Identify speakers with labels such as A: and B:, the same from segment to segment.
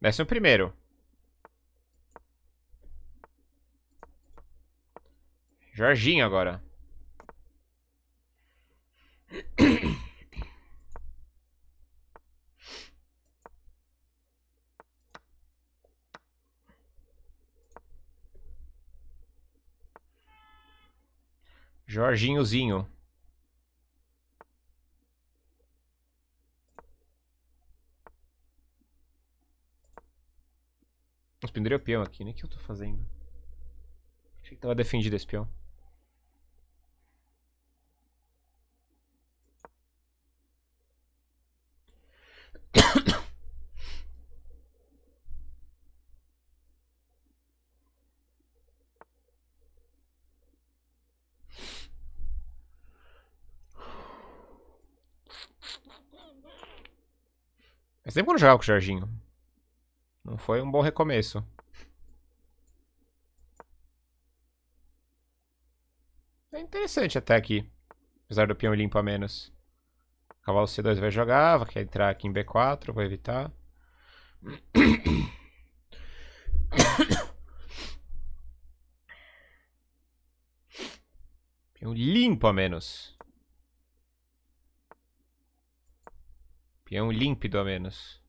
A: Décimo primeiro. Jorginho agora. Jorginhozinho. Nossa, pendurei o peão aqui, né? O que eu tô fazendo? Achei que tava defendido esse peão. Faz tempo que eu não jogava com o Jorginho. Não foi um bom recomeço. É interessante até aqui. Apesar do peão limpo a menos. Cavalo C2 vai jogar, vai entrar aqui em B4, vou evitar. peão limpo a menos. Peão límpido a menos.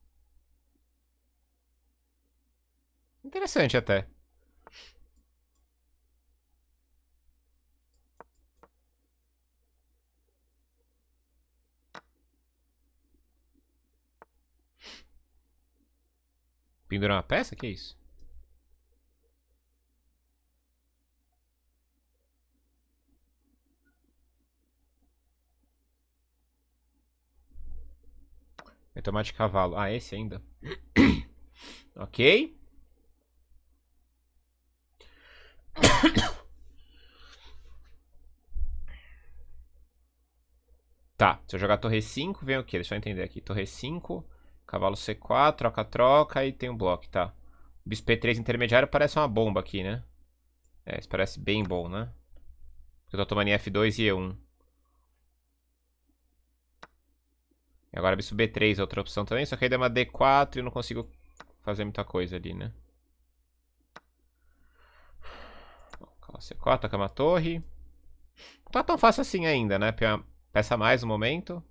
A: Interessante até. Pendurar uma peça? Que é isso? tomar de cavalo. Ah, esse ainda. ok. Tá, se eu jogar torre 5, vem o quê? Deixa eu entender aqui. Torre 5, cavalo C4, troca-troca e tem um bloco, tá. Bispo P3 intermediário parece uma bomba aqui, né? É, isso parece bem bom, né? Porque eu tô tomando F2 e E1. E agora bispo B3 é outra opção também, só que aí dá uma D4 e eu não consigo fazer muita coisa ali, né? C4, toca uma torre. Não tá tão fácil assim ainda, né? Peça mais no momento.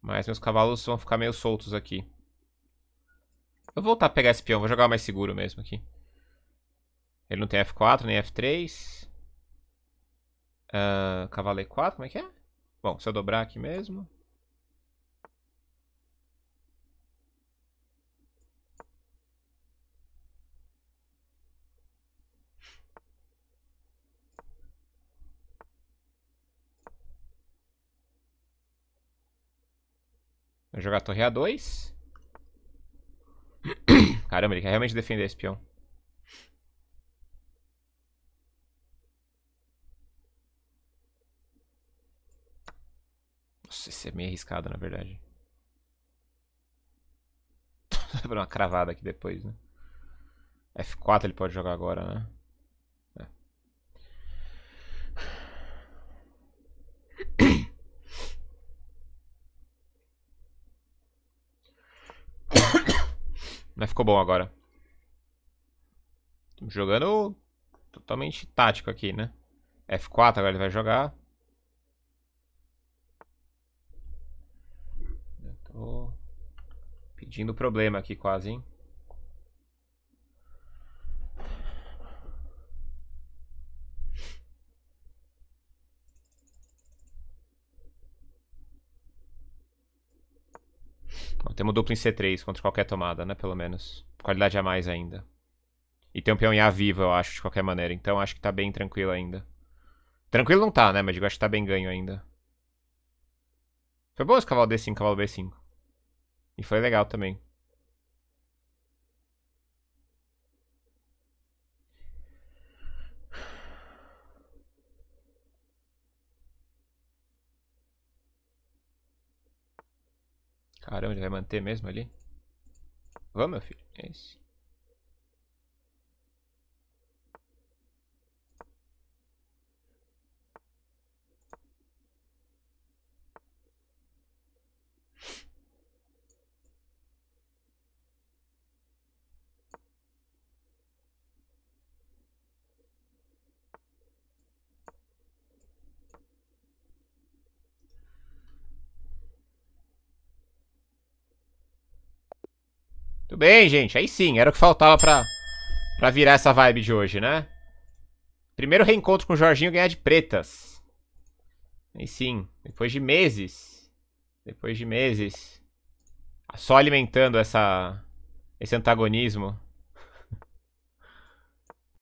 A: Mas meus cavalos vão ficar meio soltos aqui. Eu vou voltar a pegar esse peão, vou jogar mais seguro mesmo aqui. Ele não tem F4 nem F3. Uh, ah, cavalo E4, como é que é? Bom, se eu dobrar aqui mesmo. Vou jogar a torre A2. Caramba, ele quer realmente defender esse peão. Nossa, isso é meio arriscado, na verdade. Dá pra uma cravada aqui depois, né? F4 ele pode jogar agora, né? Mas ficou bom agora. jogando totalmente tático aqui, né? F4 agora ele vai jogar. Eu tô pedindo problema aqui quase, hein? Temos duplo em C3 contra qualquer tomada, né? Pelo menos. Qualidade a mais ainda. E tem um peão em A vivo, eu acho, de qualquer maneira. Então acho que tá bem tranquilo ainda. Tranquilo não tá, né? Mas digo, acho que tá bem ganho ainda. Foi bom esse cavalo D5, cavalo B5. E foi legal também. Caramba, ele vai manter mesmo ali? Vamos, meu filho. É isso. Muito bem, gente. Aí sim, era o que faltava pra, pra virar essa vibe de hoje, né? Primeiro reencontro com o Jorginho ganhar de pretas. Aí sim, depois de meses. Depois de meses. Só alimentando essa, esse antagonismo.